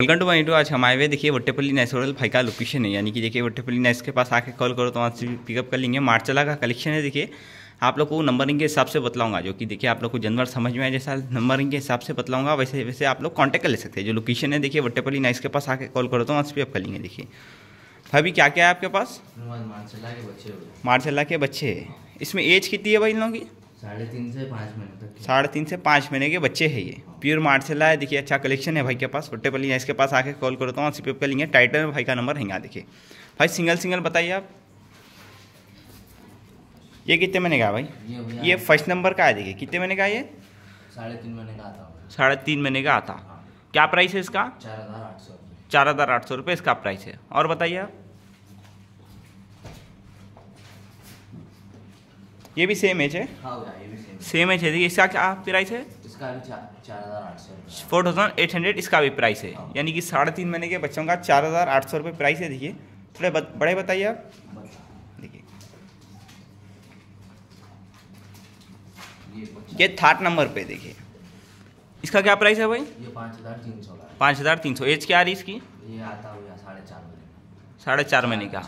Welcome to my to आज हम आए हुए देखिए वट्टेपल्ली नेचुरल होटल का लोकेशन है यानी कि देखिए वट्टेपल्ली नेस के पास आके कॉल करो तो वहाँ से पिकअप कर लेंगे मार्चला का कलेक्शन है देखिए आप लोग को नंबरिंग के हिसाब से बतलाऊंगा जो कि देखिए आप लोग को जनवर समझ में आए जैसा नंबरिंग के हिसाब से बतलाऊंगा वैसे वैसे आप लोग कॉन्टैक्ट कर ले सकते हैं जो लोकेशन है देखिए वट्टेपल्ली नाइस के पास आके कॉल करो तो वहाँ से पिकअप कर लेंगे देखिए भाभी क्या क्या है आपके पास मार्चला के बच्चे इसमें एज कितनी है भाई इन लोगों की साढ़े तीन से पाँच महीने साढ़े तीन से पाँच महीने के बच्चे है ये प्योर से लाया देखिए अच्छा कलेक्शन है भाई के पास पोर्टेबल यहाँ इसके पास आके कॉल करता हूँ अस्सी पे लिंक है टाइटल में भाई का नंबर है देखिए भाई सिंगल सिंगल बताइए आप ये कितने महीने का भाई ये, फर्स्ट नंबर का है देखिए कितने महीने का ये साढ़े तीन महीने का आता साढ़े तीन महीने का आता क्या प्राइस है इसका चार हज़ार आठ सौ चार हज़ार आठ सौ रुपये इसका प्राइस है और बताइए आप ये भी सेम है हाँ, सेम है देखिए इसका क्या प्राइस है फोर थाउजेंड एट हंड्रेड इसका भी प्राइस है हाँ। यानी कि साढ़े तीन महीने के बच्चों का चार हज़ार आठ सौ रुपये प्राइस है देखिए थोड़े बड़े बताइए आप देखिए ये थर्ड नंबर पे देखिए इसका क्या प्राइस है भाई ये पाँच हज़ार तीन सौ पाँच हज़ार तीन सौ एज क्या आ रही इसकी ये आता हुआ साढ़े चार महीने साढ़े चार महीने का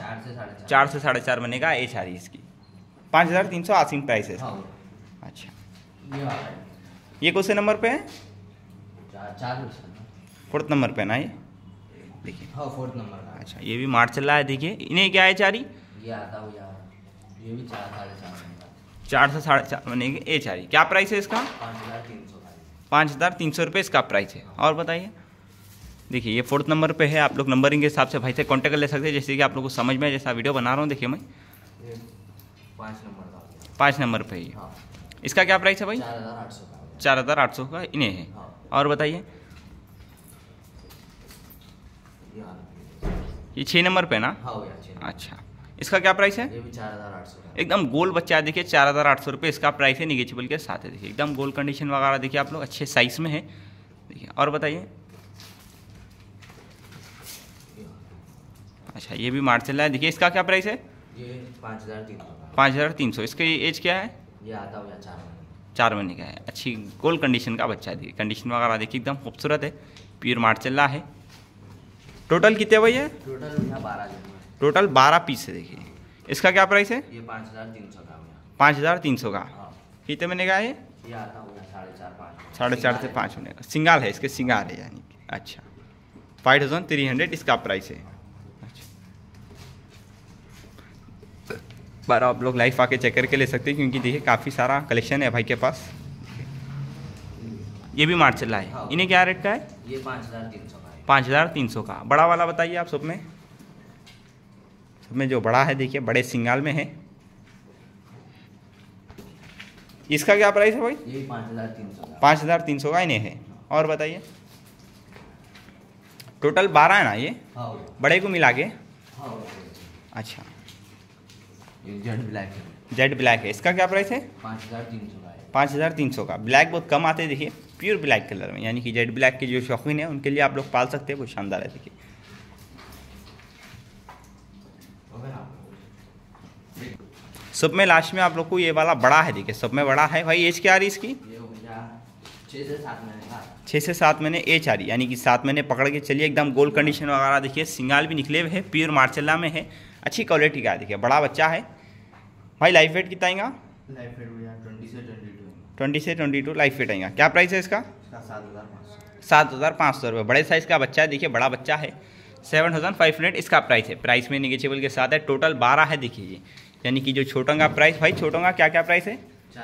चार से साढ़े चार महीने का एज आ रही है इसकी पाँच हज़ार तीन सौ आसिम प्राइस है हाँ। अच्छा ये कौन से नंबर पे है फोर्थ नंबर पे ना ये देखिए हाँ फोर्थ नंबर अच्छा ये भी मार्च चल रहा है देखिए इन्हें क्या है चारी ये चार सौ चार साढ़े चार मैंने ए चारी क्या प्राइस है इसका पाँच हज़ार तीन सौ रुपये इसका प्राइस है और बताइए देखिए ये फोर्थ नंबर पे है आप लोग नंबरिंग के हिसाब से भाई से कांटेक्ट कर ले सकते हैं जैसे कि आप लोग को समझ में जैसा वीडियो बना रहा हूँ देखिए मैं पाँच नंबर पाँच नंबर पे ये हाँ। इसका क्या प्राइस है भाई चार हज़ार आठ सौ का इन्हें है हाँ। और बताइए ये छः नंबर पे ना हाँ अच्छा इसका क्या प्राइस है ये भी चार हज़ार आठ सौ एकदम गोल बच्चा देखिए चार हज़ार आठ सौ रुपये इसका प्राइस है निगेचिबल के साथ है देखिए एकदम गोल कंडीशन वगैरह देखिए आप लोग अच्छे साइज़ में है देखिए और बताइए अच्छा ये भी मार्च है देखिए इसका क्या प्राइस है ये पाँच हज़ार तीन सौ इसका एज क्या है ये आधा हो या चार चार महीने का है अच्छी गोल कंडीशन का बच्चा दी कंडीशन वगैरह देखिए एकदम खूबसूरत है प्योर रहा है टोटल कितने भैया टोटल बारह पीस है देखिए इसका क्या प्राइस है ये पाँच हज़ार तीन सौ का पाँच हज़ार तीन सौ का हाँ। कितने महीने का है साढ़े चार से पाँच महीने का सिंगाल है इसके सिंगाल है यानी अच्छा फाइव थाउजेंड थ्री हंड्रेड इसका प्राइस है बार आप लोग लाइफ आके चेक करके ले सकते हैं क्योंकि देखिए काफ़ी सारा कलेक्शन है भाई के पास ये भी मार्च मार्चला है हाँ। इन्हें क्या रेट का है ये पाँच हज़ार तीन सौ का बड़ा वाला बताइए आप सब में सब में जो बड़ा है देखिए बड़े सिंगाल में है इसका क्या प्राइस है भाई ये पाँच हज़ार तीन सौ पाँच हज़ार तीन सौ का इन्हें है और बताइए टोटल बारह है ना ये हाँ। बड़े को मिला के हाँ। अच्छा जेड ब्लैक है इसका क्या प्राइस है पाँच हज़ार तीन सौ का ब्लैक बहुत कम आते हैं देखिए प्योर ब्लैक कलर में यानी कि जेड ब्लैक के जो शौकीन है उनके लिए आप लोग पाल सकते हैं बहुत शानदार है देखिए सब में लास्ट में आप लोग को ये वाला बड़ा है देखिए सब में बड़ा है भाई एज क्या आ रही इसकी छः से सात महीने एच आ रही यानी कि सात महीने पकड़ के चलिए एकदम गोल्ड कंडीशन वगैरह देखिए सिंगाल भी निकले हुए है प्योर मार्चला में है अच्छी क्वालिटी का देखिए बड़ा बच्चा है भाई लाइफ वेट कितना आएगा ट्वेंटी से ट्वेंटी टू लाइफ वेट आएगा क्या प्राइस है इसका सात हज़ार पाँच सौ रुपये बड़े साइज़ का बच्चा है देखिए बड़ा बच्चा है सेवन थाउजेंड फाइव हंड्रेड इसका प्राइस है प्राइस में निगेचेबल के साथ है टोटल बारह है देखिए ये यानी कि जो छोटों का प्राइस भाई छोटों का क्या क्या प्राइस है अच्छा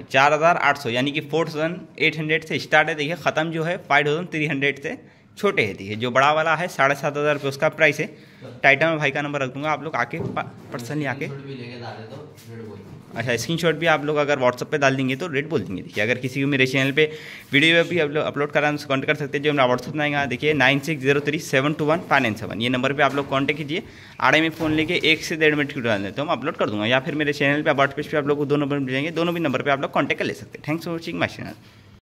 चार हज़ार आठ सौ यानी कि फोर थाउजेंड एट हंड्रेड से स्टार्ट है देखिए ख़त्म जो है फाइव थाउजेंड थ्री हंड्रेड से छोटे है दिए जो बड़ा वाला है साढ़े सात हज़ार रुपये उसका प्राइस है टाइटन में भाई का नंबर रख दूंगा आप लोग आके पर्सनली आके तो अच्छा स्क्रीन शॉट भी आप लोग अगर व्हाट्सअप पे डाल देंगे तो रेट बोल देंगे देखिए अगर किसी को मेरे चैनल पे वीडियो भी अपलोड कराना तो कॉन्टेक्ट कर सकते हैं जो मेरा व्हाट्सअप आएगा देखिए nine six zero three seven two one five nine seven ये नंबर पे आप लोग कॉन्टेक्ट कीजिए आड़े में फ़ोन लेके एक से डेढ़ मिनट की डाल देते तो हम अपलोड कर दूँगा या फिर मेरे चैनल पर व्हाट्सपेज पर आप लोग को दो नंबर मिल जाएंगे दोनों भी नंबर पर आप लोग कॉन्टेक्ट कर ले सकते हैं thanks for watching my channel